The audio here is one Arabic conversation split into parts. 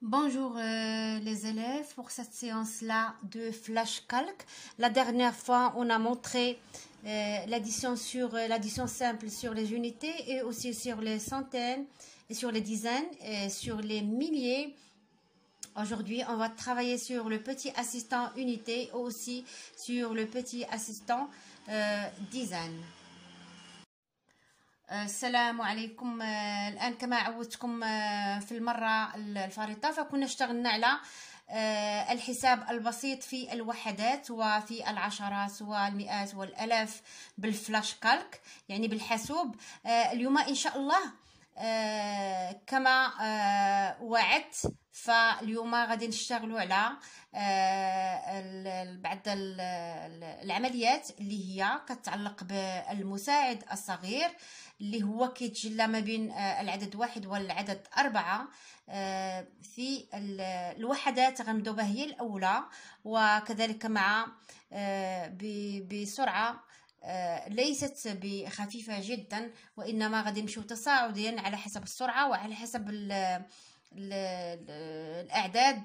Bonjour euh, les élèves pour cette séance-là de Flash Calc. La dernière fois, on a montré euh, l'addition sur euh, l'addition simple sur les unités et aussi sur les centaines et sur les dizaines et sur les milliers. Aujourd'hui, on va travailler sur le petit assistant unité et aussi sur le petit assistant dizaine. السلام عليكم آه، الان كما عودتكم آه، في المره الفارطه فكنا اشتغلنا على آه، الحساب البسيط في الوحدات وفي العشرات والمئات والالاف بالفلاش كالك يعني بالحاسوب اليوم ان شاء الله آه، كما آه، وعدت فاليوم غادي نشتغلوا على آه، بعد العمليات اللي هي كتعلق بالمساعد الصغير اللي هو كيتجلى ما بين العدد واحد والعدد أربعة في الوحدات غنبداو بها هي الأولى وكذلك مع بسرعة آه، ليست بخفيفة جدا وإنما غادي نمشيو تصاعديا على حسب السرعة وعلى حسب ال ال الأعداد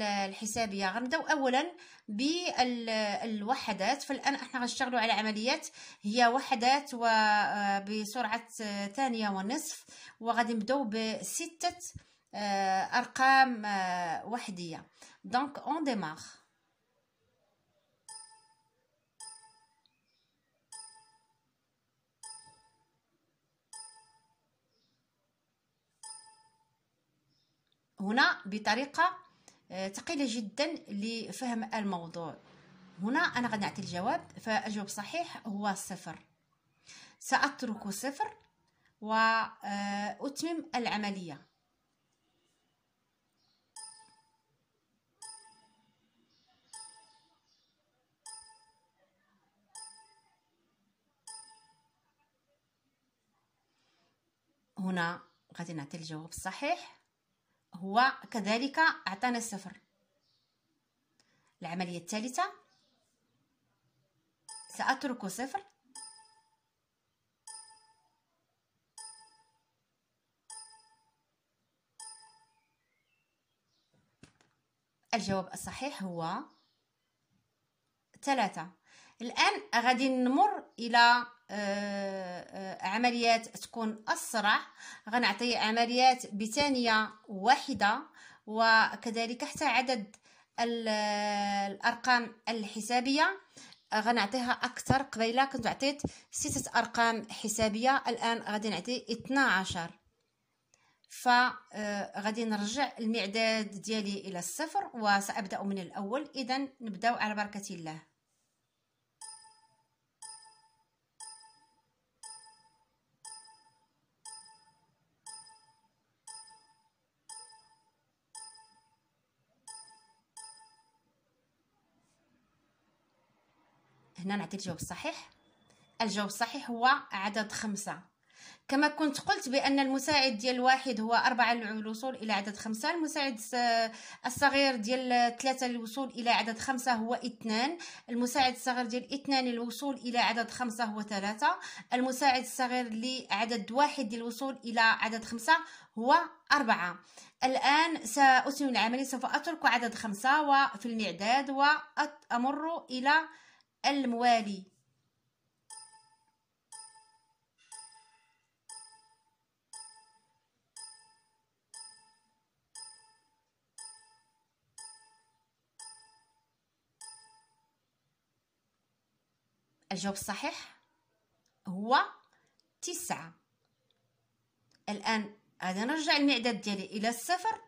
الحسابية غنبداو أولا بالوحدات فالآن احنا غنشتغلو على عمليات هي وحدات وبسرعة آه، ثانية ونصف وغادي نبداو بستة آه، أرقام وحدية دونك اون ديماغ هنا بطريقه آه، ثقيله جدا لفهم الموضوع هنا انا غادي نعطي الجواب فالجواب صحيح هو صفر ساترك صفر واتمم آه، العمليه هنا غادي نعطي الجواب الصحيح هو كذلك أعطانا صفر العملية الثالثة سأترك صفر الجواب الصحيح هو ثلاثة الان غادي نمر الى آه، آه، عمليات تكون اسرع غنعطي عمليات بثانيه واحده وكذلك حتى عدد آه، الارقام الحسابيه غنعطيها اكثر قبيله كنت عطيت سته ارقام حسابيه الان غادي نعطي 12 فغادي نرجع المعداد ديالي الى الصفر وسابدا من الاول اذا نبداو على بركه الله هنا نعطي الجواب الصحيح الجواب الصحيح هو عدد خمسة كما كنت قلت بأن المساعد ديال واحد هو أربعة للوصول إلى عدد خمسة المساعد الصغير ديال ثلاثة للوصول إلى عدد خمسة هو اثنان المساعد الصغير ديال اثنان للوصول إلى عدد خمسة هو ثلاثة المساعد الصغير لعدد واحد للوصول إلى عدد خمسة هو أربعة الآن سأتم العملية سوف أترك عدد خمسة وفي المعداد وأمر إلى الموالي الجواب الصحيح هو تسعة الآن غادي نرجع المعداد ديالي إلى الصفر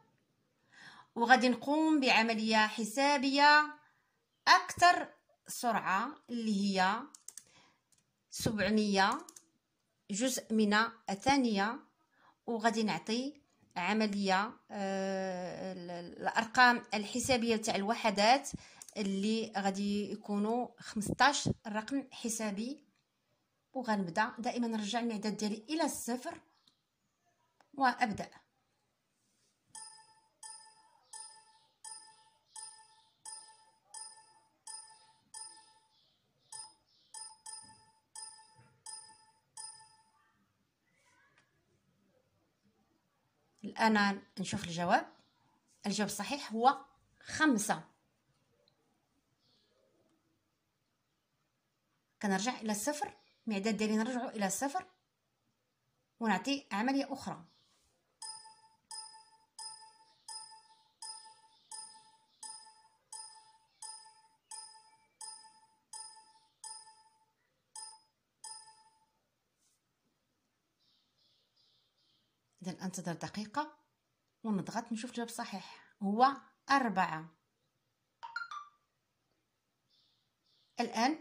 وغادي نقوم بعملية حسابية أكثر سرعة اللي هي سبعمية جزء من الثانية وغادي نعطي عملية آه، الأرقام الحسابية تاع الوحدات اللي غادي يكونوا 15 رقم حسابي وغنبدا دائما نرجع المعدات ديالي الى الصفر وابدا الآن نشوف الجواب الجواب الصحيح هو خمسة كنرجع إلى الصفر معداد ديالي نرجعو إلى الصفر ونعطي عملية أخرى إذا أنتظر دقيقة ونضغط نشوف الجواب صحيح هو أربعة الآن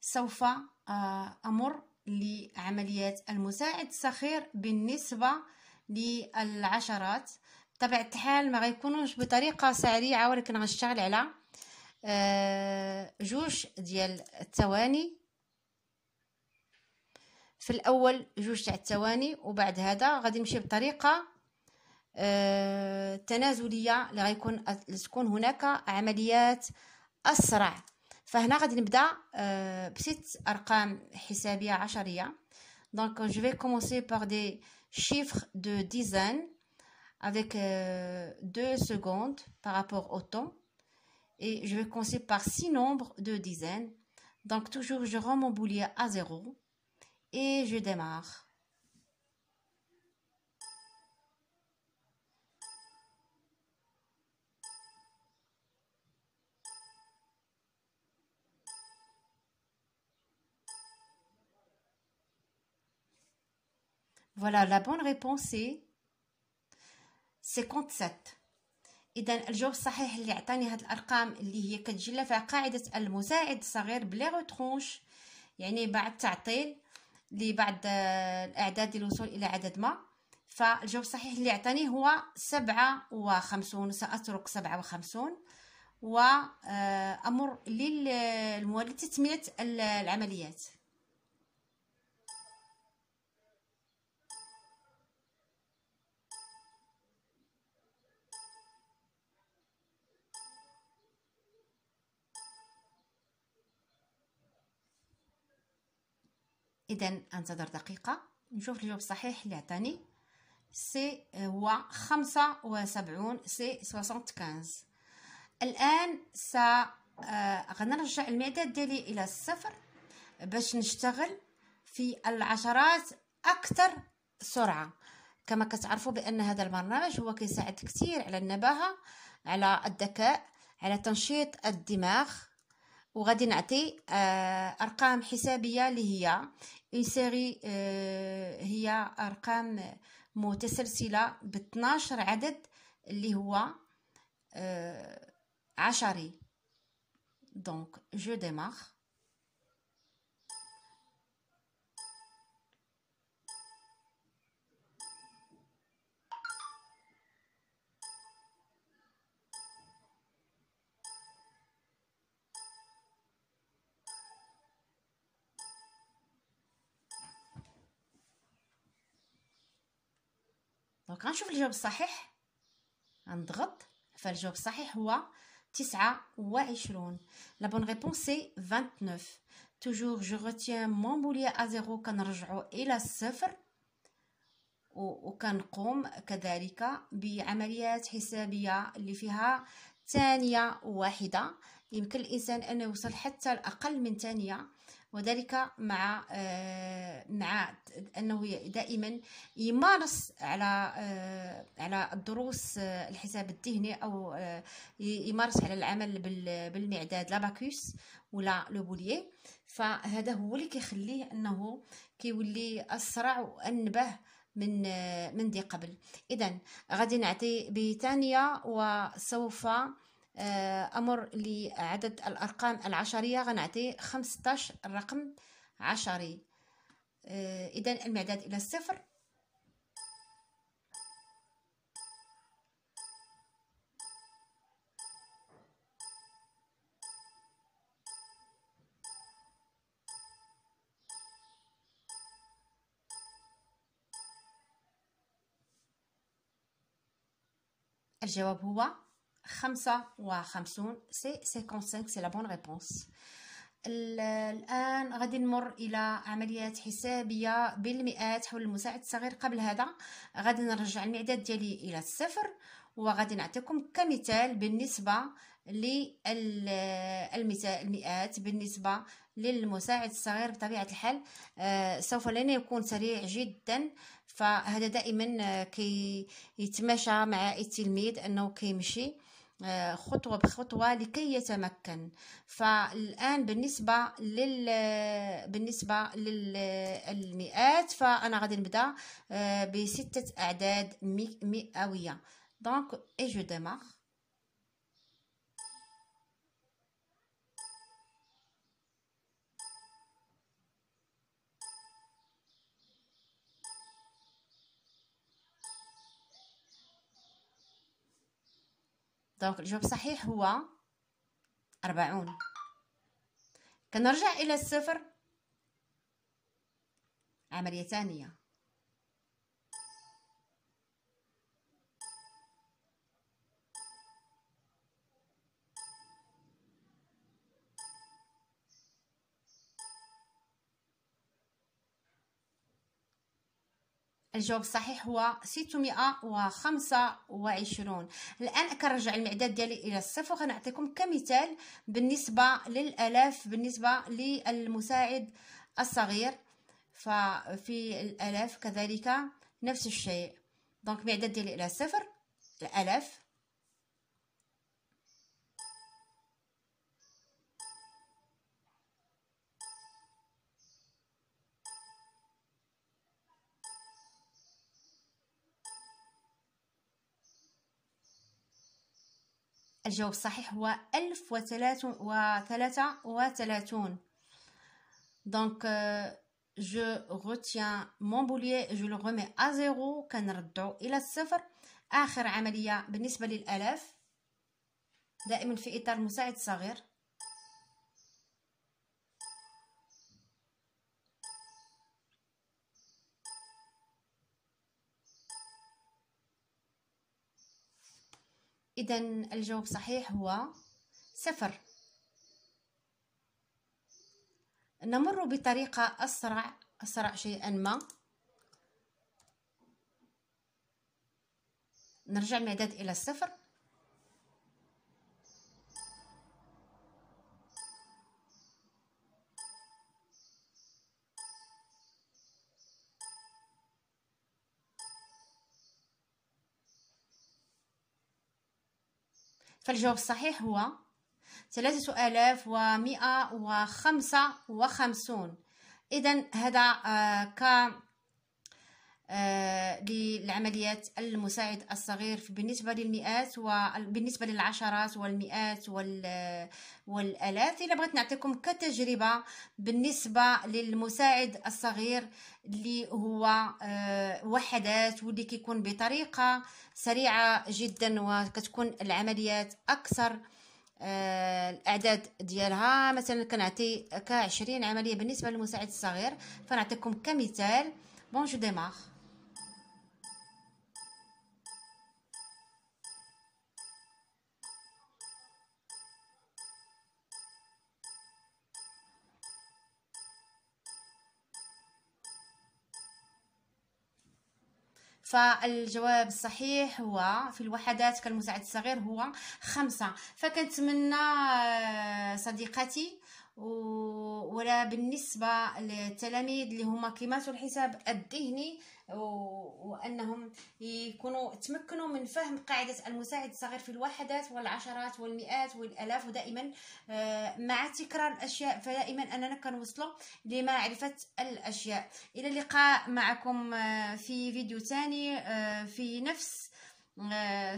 سوف آه، أمر لعمليات المساعد الصغير بالنسبة للعشرات طبعا الحال ما غيكونوش بطريقة سريعة ولكن غنشتغل على آه، جوج ديال الثواني في الاول جوج تاع الثواني وبعد هذا غادي نمشي بطريقه آه تنازليه اللي غيكون تكون هناك عمليات اسرع فهنا غادي نبدا آه بست ارقام حسابيه عشريه دونك جو في كومونسي بار دي شيفر دو ديزان avec euh, deux secondes par rapport au temps. Et je vais commencer par six nombres de dizaines. Donc toujours, je rends mon boulier à zéro. et je démarre. Voilà, la bonne réponse c'est 57. إذا الجواب الصحيح اللي عطاني هاد الأرقام اللي هي كتجي لها فيها قاعدة المزايد الصغير بلي روترونش يعني بعد تعطيل لبعض آه، الأعداد للوصول إلى عدد ما فالجواب الصحيح اللي أعطاني هو سبعة وخمسون سأترك سبعة وخمسون وأمر آه، للموالد تتمية العمليات اذا انتظر دقيقه نشوف الجواب الصحيح اللي عطاني سي هو خمسة وسبعون سي سوسونت كانز الان س آه، غنرجع المعداد ديالي الى الصفر باش نشتغل في العشرات اكثر سرعه كما كتعرفوا بان هذا البرنامج هو كيساعد كثير على النباهه على الذكاء على تنشيط الدماغ وغادي نعطي آه، ارقام حسابيه اللي هي اون آه، سيري هي ارقام متسلسله ب 12 عدد اللي هو آه، عشري دونك جو ديمار غنشوف الجواب الصحيح غنضغط فالجواب الصحيح هو تسعة وعشرون لا بون ريبونس سي 29 توجور جو روتيان مون بوليا ا زيرو كنرجعو الى الصفر وكنقوم كذلك بعمليات حسابيه اللي فيها ثانيه واحده يمكن الانسان ان يوصل حتى لاقل من ثانيه وذلك مع آه، مع انه دائما يمارس على آه، على الدروس آه، الحساب الذهني او يمارس على العمل بالمعداد لاباكوس ولا لو فهذا هو اللي كيخليه انه كيولي اسرع وانبه من من دي قبل اذا غادي نعطي بثانيه وسوف آه، أمر لعدد الأرقام العشرية غنعطي 15 رقم عشري آه، إذا المعداد إلى الصفر الجواب هو خمسة وخمسون سي سيكون سي لا بون ريبونس الآن غادي نمر إلى عمليات حسابية بالمئات حول المساعد الصغير قبل هذا غادي نرجع المعداد ديالي إلى الصفر وغادي نعطيكم كمثال بالنسبة للمئات بالنسبة للمساعد الصغير بطبيعة الحال آه، سوف لن يكون سريع جدا فهذا دائما آه، كي يتماشى مع التلميذ أنه كيمشي آه، خطوة بخطوة لكي يتمكن فالآن بالنسبة لل بالنسبة للمئات فأنا غادي نبدأ آه، بستة أعداد مئوية دونك اي جو ديمار دونك الجواب الصحيح هو أربعون كنرجع إلى الصفر عملية ثانية الجواب الصحيح هو 625 الآن كنرجع المعداد ديالي إلى الصفر وغنعطيكم كمثال بالنسبة للألاف بالنسبة للمساعد الصغير ففي الألاف كذلك نفس الشيء دونك المعدات ديالي إلى صفر الألاف الجواب الصحيح هو ألف وثلاثة وثلاثون دونك جو غوتيان مون بوليي جو لو غومي ا زيرو كنردو الى الصفر اخر عمليه بالنسبه للالاف دائما في اطار مساعد صغير إذا الجواب صحيح هو صفر نمر بطريقة أسرع أسرع شيئا ما نرجع معداد إلى الصفر فالجواب الصحيح هو ثلاثة آلاف ومئة وخمسة وخمسون إذا هذا آه، ك آه، للعمليات المساعد الصغير بالنسبة للمئات وبالنسبة للعشرات والمئات والآلاف إلا بغيت نعطيكم كتجربة بالنسبة للمساعد الصغير اللي هو آه، وحدات واللي كيكون بطريقة سريعة جدا وكتكون العمليات أكثر آه، الاعداد ديالها مثلا كنعطي كعشرين عمليه بالنسبه للمساعد الصغير فنعطيكم كمثال بون جو démarre فالجواب الصحيح هو في الوحدات كالمساعد الصغير هو خمسة فكنتمنى آه، صديقتي و ولا بالنسبه للتلاميذ اللي هما كيماتوا الحساب الذهني وانهم يكونوا تمكنوا من فهم قاعده المساعد الصغير في الوحدات والعشرات والمئات والالاف ودائما آه، مع تكرار الاشياء فدائما اننا كنوصلوا لمعرفه الاشياء الى اللقاء معكم آه، في فيديو ثاني آه، في نفس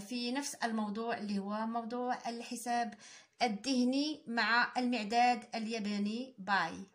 في نفس الموضوع اللي هو موضوع الحساب الدهني مع المعداد الياباني باي